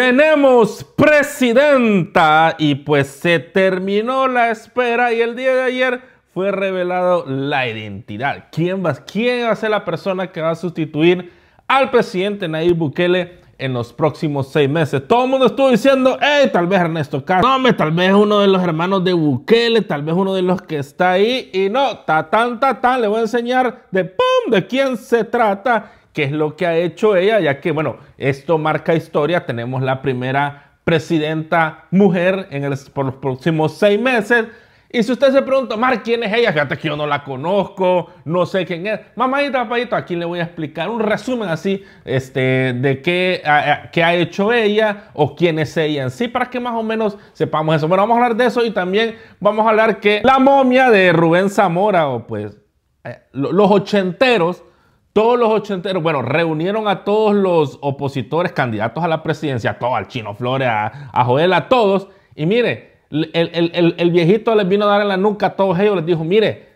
Tenemos presidenta y pues se terminó la espera y el día de ayer fue revelado la identidad. ¿Quién va, quién a ser la persona que va a sustituir al presidente Nayib Bukele en los próximos seis meses. Todo el mundo estuvo diciendo, hey, tal vez Ernesto Castro, tal vez uno de los hermanos de Bukele, tal vez uno de los que está ahí. Y no, ta tan, ta le voy a enseñar de pum, de quién se trata. ¿Qué es lo que ha hecho ella, ya que, bueno, esto marca historia, tenemos la primera presidenta mujer en por los próximos seis meses. Y si usted se pregunta, Mar, ¿quién es ella? Fíjate que yo no la conozco, no sé quién es. Mamadita, papadito, aquí le voy a explicar un resumen así este, de qué, ha hecho ella o quién es ella en sí, para que más o menos sepamos eso. Bueno, vamos a hablar de eso y también vamos a hablar que la momia de Rubén Zamora, o pues eh, los ochenteros, todos los ochenteros, bueno, reunieron a todos los opositores candidatos a la presidencia, a todo, al Chino Flores, a, a Joel, a todos. Y mire, el, viejito les vino a dar en la nuca a todos ellos, les dijo, mire,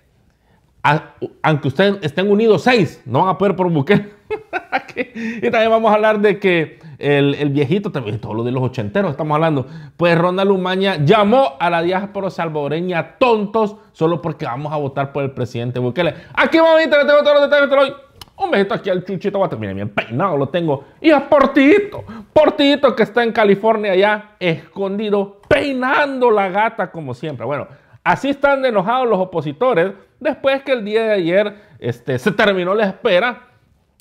aunque ustedes estén unidos seis, no van a poder por Bukele. y también vamos a hablar de que el, viejito, también todo lo de los ochenteros estamos hablando. Pues Ronald Lumaña llamó a la diáspora salvadoreña tontos solo porque vamos a votar por el presidente Bukele. Aquí vamos a ver, tengo todos los detalles, hoy. Un besito aquí al chuchito va a terminar bien peinado, lo tengo. Y a Portito, Portito que está en California allá, escondido, peinando la gata como siempre. Bueno, así están enojados los opositores después que el día de ayer este, se terminó la espera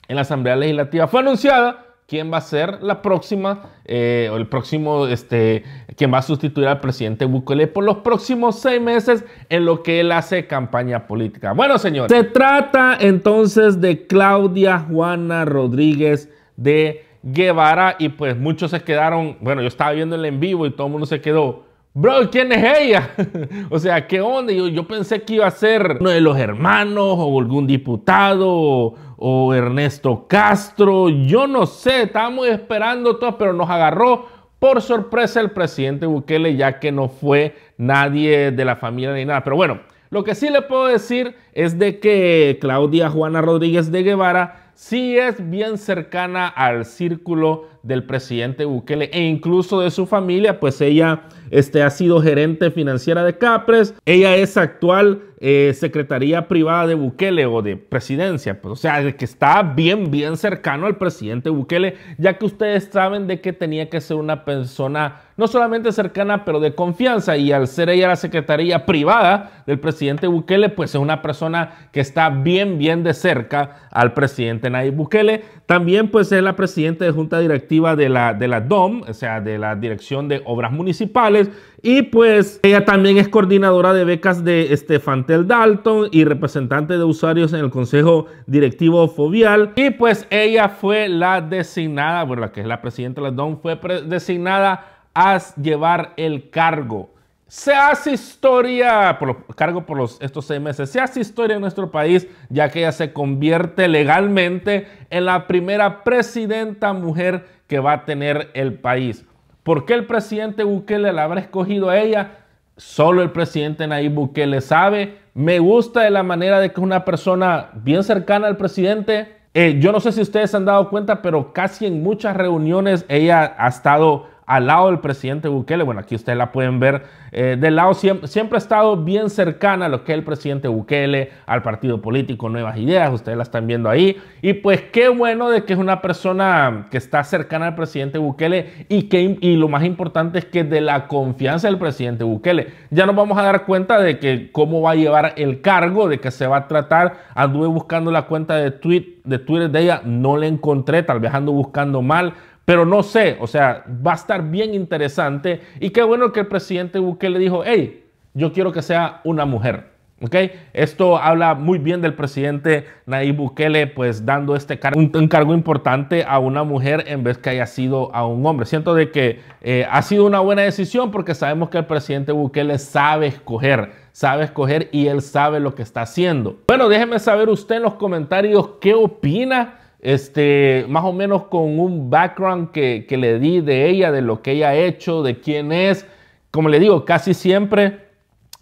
en la Asamblea Legislativa. Fue anunciada quién va a ser la próxima, eh, o el próximo, este, quien va a sustituir al presidente Bukele por los próximos seis meses en lo que él hace campaña política. Bueno, señor, se trata entonces de Claudia Juana Rodríguez de Guevara y pues muchos se quedaron, bueno, yo estaba viendo el en vivo y todo el mundo se quedó, Bro, ¿quién es ella? o sea, ¿qué onda? Yo, pensé que iba a ser uno de los hermanos o algún diputado o, o Ernesto Castro. Yo no sé, estábamos esperando todo, pero nos agarró por sorpresa el presidente Bukele, ya que no fue nadie de la familia ni nada. Pero bueno, lo que sí le puedo decir es de que Claudia Juana Rodríguez de Guevara sí es bien cercana al círculo del presidente Bukele e incluso de su familia, pues ella este, ha sido gerente financiera de Capres, ella es actual secretaria eh, secretaría privada de Bukele o de presidencia, pues, o sea, que está bien, bien cercano al presidente Bukele, ya que ustedes saben de que tenía que ser una persona no solamente cercana, pero de confianza, y al ser ella la secretaría privada del presidente Bukele, pues es una persona que está bien, bien de cerca al presidente Nayib Bukele, también pues es la presidenta de Junta Directiva de la, de la DOM, o sea, de la Dirección de Obras Municipales, y pues ella también es coordinadora de becas de Estefantel Dalton y representante de usuarios en el Consejo Directivo Fovial. Y pues ella fue la designada, bueno, la que es la presidenta de la DOM, fue designada a llevar el cargo se hace historia, por cargo por los, estos seis meses, se hace historia en nuestro país, ya que ella se convierte legalmente en la primera presidenta mujer que va a tener el país. ¿Por qué el presidente Bukele la habrá escogido a ella? Solo el presidente Nayib Bukele sabe. Me gusta de la manera de que es una persona bien cercana al presidente. Eh, yo no sé si ustedes se han dado cuenta, pero casi en muchas reuniones ella ha estado al lado del presidente Bukele. Bueno, aquí ustedes la pueden ver eh, del lado. Siempre, ha estado bien cercana a lo que es el presidente Bukele, al partido político, nuevas ideas. Ustedes la están viendo ahí. Y pues qué bueno de que es una persona que está cercana al presidente Bukele y, que, y lo más importante es que de la confianza del presidente Bukele. Ya nos vamos a dar cuenta de que cómo va a llevar el cargo, de que se va a tratar. Anduve buscando la cuenta de, de Twitter de ella, no la encontré, tal vez ando buscando mal pero no sé, o sea, va a estar bien interesante. Y qué bueno que el presidente Bukele dijo, hey, yo quiero que sea una mujer. ¿Ok? Esto habla muy bien del presidente Nayib Bukele, pues dando este cargo, un, cargo importante a una mujer en vez que haya sido a un hombre. Siento de que eh, ha sido una buena decisión porque sabemos que el presidente Bukele sabe escoger, sabe escoger y él sabe lo que está haciendo. Bueno, déjeme saber usted en los comentarios qué opina este, más o menos con un background que, le di de ella, de lo que ella ha hecho, de quién es. Como le digo, casi siempre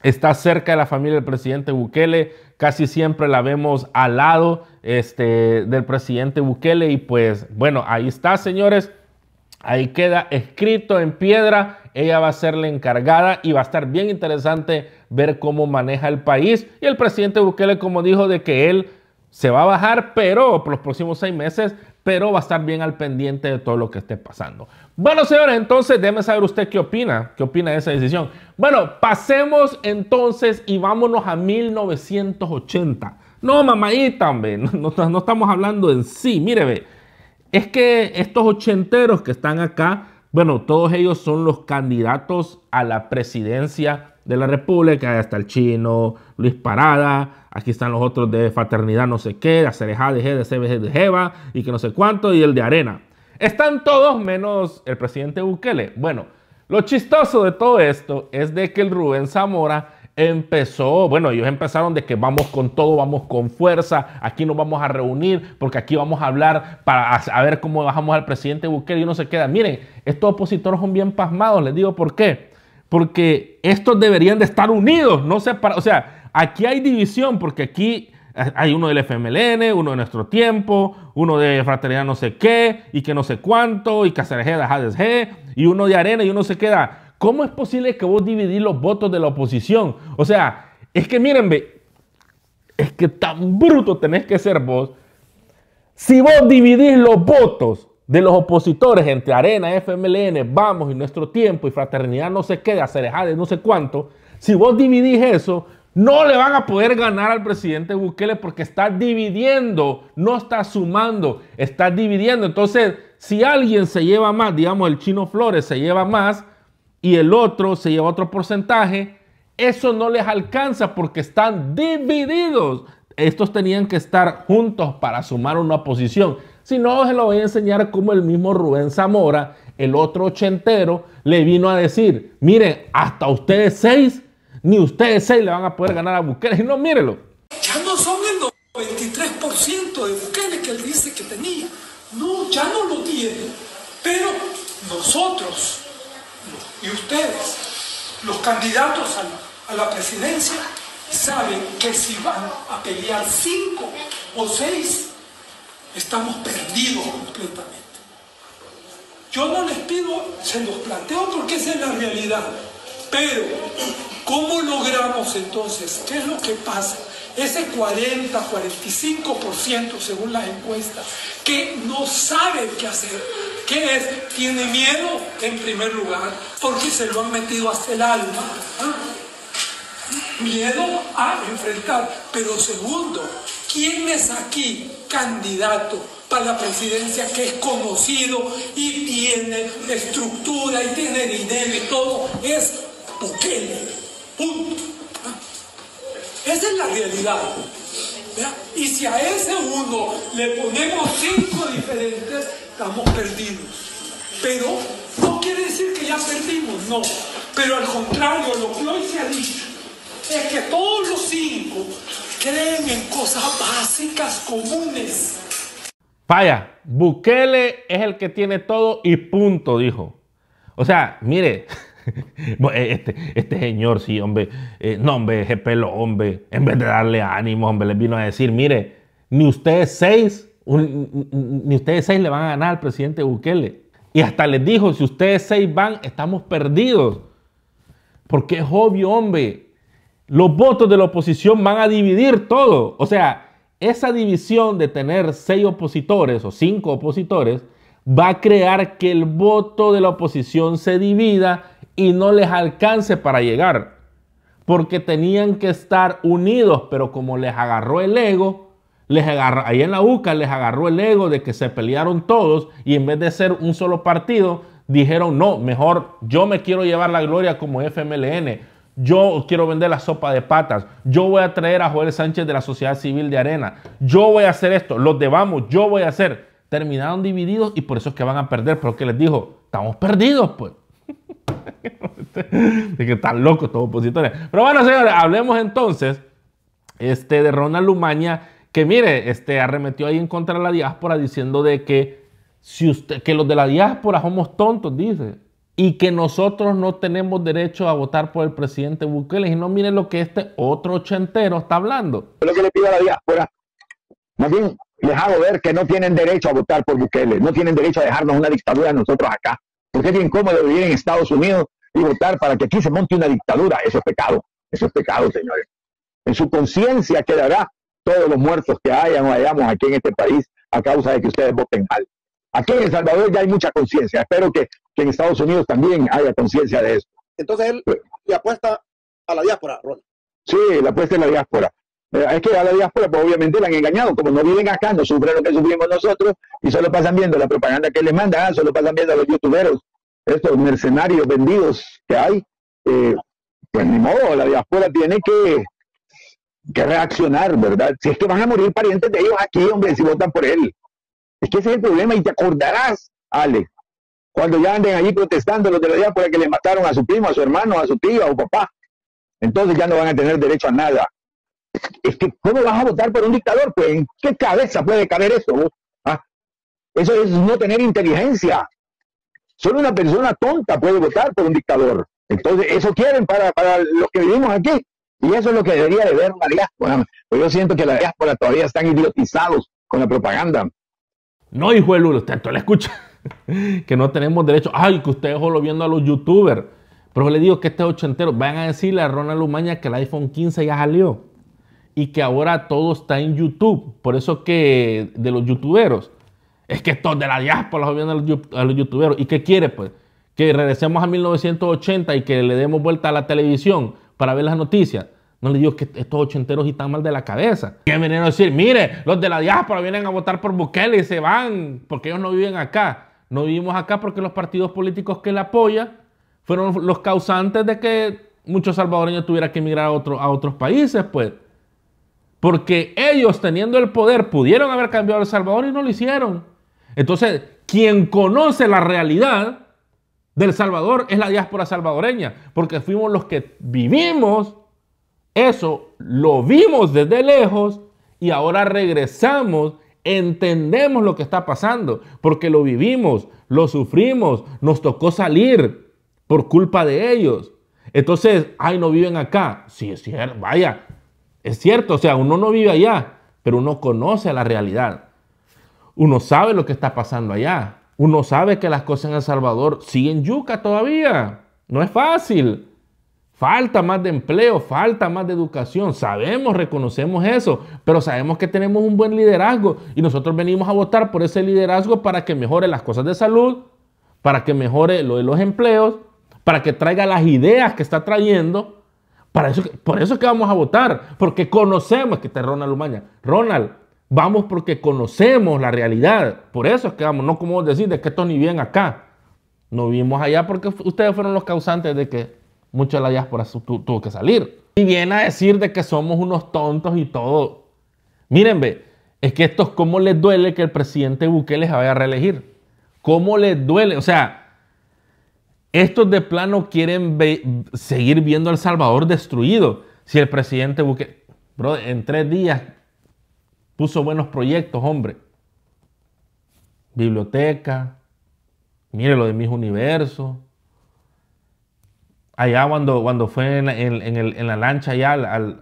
está cerca de la familia del presidente Bukele, casi siempre la vemos al lado este, del presidente Bukele y pues bueno, ahí está, señores. Ahí queda escrito en piedra, ella va a ser la encargada y va a estar bien interesante ver cómo maneja el país. Y el presidente Bukele, como dijo, de que él se va a bajar, pero por los próximos seis meses, pero va a estar bien al pendiente de todo lo que esté pasando. Bueno, señores, entonces déjeme saber usted qué opina, qué opina de esa decisión. Bueno, pasemos entonces y vámonos a 1980. No, mamá. hombre, no, no estamos hablando en sí, mire, ve. Es que estos ochenteros que están acá bueno, todos ellos son los candidatos a la presidencia de la República. hasta está el chino, Luis Parada, aquí están los otros de Fraternidad no sé qué, de Acereja, de G, de CBG, de Jeva y que no sé cuánto, y el de Arena. Están todos menos el presidente Bukele. Bueno, lo chistoso de todo esto es de que el Rubén Zamora empezó, bueno, ellos empezaron de que vamos con todo, vamos con fuerza, aquí nos vamos a reunir, porque aquí vamos a hablar para a ver cómo bajamos al presidente Bukele y uno se queda. Miren, estos opositores son bien pasmados, les digo por qué. Porque estos deberían de estar unidos, no separados. O sea, aquí hay división, porque aquí hay uno del FMLN, uno de nuestro tiempo, uno de fraternidad no sé qué, y que no sé cuánto, y que de Hades G, y uno de arena, y uno se queda. ¿Cómo es posible que vos dividís los votos de la oposición? O sea, es que miren, ve, es que tan bruto tenés que ser vos. Si vos dividís los votos de los opositores entre Arena, FMLN, Vamos y Nuestro Tiempo y Fraternidad no sé qué, de no sé cuánto, si vos dividís eso, no le van a poder ganar al presidente Bukele porque está dividiendo, no está sumando, está dividiendo. Entonces, si alguien se lleva más, digamos el chino Flores se lleva más, y el otro se lleva otro porcentaje, eso no les alcanza porque están divididos. Estos tenían que estar juntos para sumar una posición. Si no, se lo voy a enseñar como el mismo Rubén Zamora, el otro ochentero, le vino a decir, miren, hasta ustedes seis, ni ustedes seis le van a poder ganar a Bukele. Y no, mírenlo. Ya no son el 93% de Bukele que él dice que tenía. No, ya no lo tiene. Pero nosotros, y ustedes, los candidatos a la, presidencia, saben que si van a pelear cinco o seis, estamos perdidos completamente. Yo no les pido, se los planteo porque esa es la realidad. Pero, ¿cómo logramos entonces? ¿Qué es lo que pasa? Ese 40, 45% según las encuestas, que no saben qué hacer, ¿Qué es? Tiene miedo en primer lugar porque se lo han metido hasta el alma. Miedo a enfrentar. Pero segundo, ¿quién es aquí candidato para la presidencia que es conocido y tiene estructura y tiene dinero y todo? Es Bukele. Punto. Esa es la realidad. Y si a ese uno le ponemos cinco diferentes, estamos perdidos. Pero no quiere decir que ya perdimos, no. Pero al contrario, lo que hoy se ha dicho es que todos los cinco creen en cosas básicas comunes. Vaya, Bukele es el que tiene todo y punto, dijo. O sea, mire, eh, este, este, señor, sí, hombre, eh, no, hombre, ese pelo, hombre, en vez de darle ánimo, hombre, le vino a decir, mire, ni ustedes seis ni ustedes seis le van a ganar al presidente Bukele. Y hasta les dijo, si ustedes seis van, estamos perdidos. Porque es obvio, hombre, los votos de la oposición van a dividir todo. O sea, esa división de tener seis opositores o cinco opositores va a crear que el voto de la oposición se divida y no les alcance para llegar. Porque tenían que estar unidos, pero como les agarró el ego, ahí en la UCA les agarró el ego de que se pelearon todos y en vez de ser un solo partido, dijeron, no, mejor yo me quiero llevar la gloria como FMLN, yo quiero vender la sopa de patas, yo voy a traer a Joel Sánchez de la sociedad civil de Arena, yo voy a hacer esto, los debamos, yo voy a hacer. Terminaron divididos y por eso es que van a perder, Pero porque les dijo, estamos perdidos, pues. de que están locos todos opositores. Pero bueno, señores, hablemos entonces este, de Ronald Lumaña que mire, este, arremetió ahí en contra de la diáspora diciendo de que, si usted, que los de la diáspora somos tontos, dice, y que nosotros no tenemos derecho a votar por el presidente Bukele. Y no mire lo que este otro ochentero está hablando. Lo que le pido a la diáspora, más bien, les hago ver que no tienen derecho a votar por Bukele, no tienen derecho a dejarnos una dictadura nosotros acá, porque es bien vivir en Estados Unidos y votar para que aquí se monte una dictadura. Eso es pecado, eso es pecado, señores. En su conciencia quedará todos los muertos que hayan o hayamos aquí en este país a causa de que ustedes voten mal. Aquí en El Salvador ya hay mucha conciencia. Espero que, en Estados Unidos también haya conciencia de eso. Entonces él pues, le apuesta a la diáspora, Ron. Sí, la apuesta a la diáspora. Eh, es que a la diáspora, pues obviamente la han engañado. Como no viven acá, no sufren lo que sufrimos nosotros y solo pasan viendo la propaganda que les mandan, ah, solo pasan viendo a los youtuberos, estos mercenarios vendidos que hay. Eh, pues ni modo, la diáspora tiene que que reaccionar, ¿verdad? Si es que van a morir parientes de ellos aquí, hombre, si votan por él. Es que ese es el problema y te acordarás, Ale, cuando ya anden allí protestando los de la días que le mataron a su primo, a su hermano, a su tía o papá. Entonces ya no van a tener derecho a nada. Es que, ¿cómo vas a votar por un dictador? Pues, ¿en qué cabeza puede caber eso? Ah, eso es no tener inteligencia. Solo una persona tonta puede votar por un dictador. Entonces, eso quieren para, para los que vivimos aquí. Y eso es lo que debería de ver la diáspora. Pues yo siento que la diáspora todavía están idiotizados con la propaganda. No, hijo de Lula, usted la escucha. que no tenemos derecho. Ay, que ustedes solo viendo a los youtubers. Pero yo le digo que este ochentero, van a decirle a Ronald Umaña que el iPhone 15 ya salió. Y que ahora todo está en YouTube. Por eso que de los youtuberos. Es que esto de la diáspora los viendo a los, a los youtuberos. ¿Y qué quiere, pues? Que regresemos a 1980 y que le demos vuelta a la televisión para ver las noticias. No le digo que estos ochenteros y tan mal de la cabeza. Que vinieron a decir, mire, los de la diáspora vienen a votar por Bukele y se van porque ellos no viven acá. No vivimos acá porque los partidos políticos que le apoyan fueron los causantes de que muchos salvadoreños tuvieran que emigrar a, a otros países, pues. Porque ellos, teniendo el poder, pudieron haber cambiado El Salvador y no lo hicieron. Entonces, quien conoce la realidad del Salvador es la diáspora salvadoreña, porque fuimos los que vivimos eso, lo vimos desde lejos y ahora regresamos, entendemos lo que está pasando, porque lo vivimos, lo sufrimos, nos tocó salir por culpa de ellos. Entonces, ay, no viven acá. Sí, es cierto, vaya, es cierto, o sea, uno no vive allá, pero uno conoce la realidad. Uno sabe lo que está pasando allá. Uno sabe que las cosas en El Salvador siguen yuca todavía. No es fácil. Falta más de empleo, falta más de educación. Sabemos, reconocemos eso, pero sabemos que tenemos un buen liderazgo y nosotros venimos a votar por ese liderazgo para que mejore las cosas de salud, para que mejore lo de los empleos, para que traiga las ideas que está trayendo. por eso es que vamos a votar, porque conocemos que está Ronald Ronald, Vamos porque conocemos la realidad. Por eso es que vamos, no como decir de que esto ni bien acá. No vimos allá porque ustedes fueron los causantes de que mucha de la diáspora tuvo que salir. Y viene a decir de que somos unos tontos y todo. Miren, ve, es que estos como les duele que el presidente Bukele les vaya a reelegir. ¿Cómo les duele? O sea, estos de plano quieren seguir viendo a El Salvador destruido. Si el presidente Bukele, bro, en tres días puso buenos proyectos, hombre. Biblioteca, mire lo de mis universos. Allá cuando, cuando fue en, la lancha allá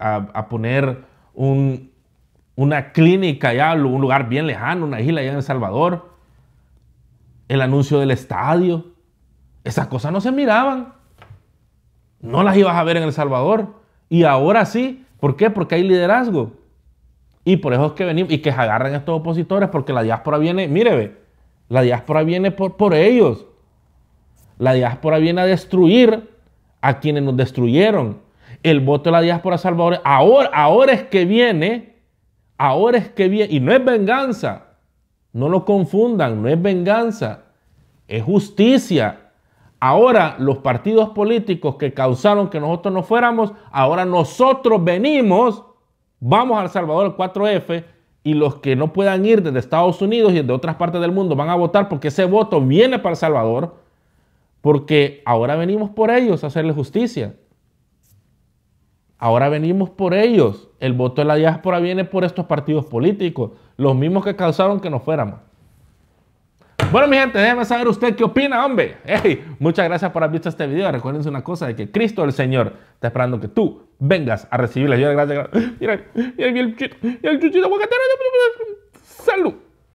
a, poner una clínica allá, un lugar bien lejano, una isla allá en El Salvador. El anuncio del estadio. Esas cosas no se miraban. No las ibas a ver en El Salvador. Y ahora sí. ¿Por qué? Porque hay liderazgo. Y por eso es que venimos y que se agarran estos opositores, porque la diáspora viene, mire, la diáspora viene por, por ellos. La diáspora viene a destruir a quienes nos destruyeron. El voto de la diáspora salvadora, ahora, ahora es que viene, ahora es que viene, y no es venganza, no lo confundan, no es venganza, es justicia. Ahora los partidos políticos que causaron que nosotros no fuéramos, ahora nosotros venimos Vamos al Salvador el 4F y los que no puedan ir desde Estados Unidos y de otras partes del mundo van a votar porque ese voto viene para El Salvador, porque ahora venimos por ellos a hacerle justicia. Ahora venimos por ellos. El voto de la diáspora viene por estos partidos políticos, los mismos que causaron que nos fuéramos. Bueno, mi gente, déjeme saber usted qué opina, hombre. muchas gracias por haber visto este video. Recuerden una cosa, de que Cristo el Señor está esperando que tú vengas a recibirle. de gracias. Mira, mira, el chuchito, mira el chuchito Salud.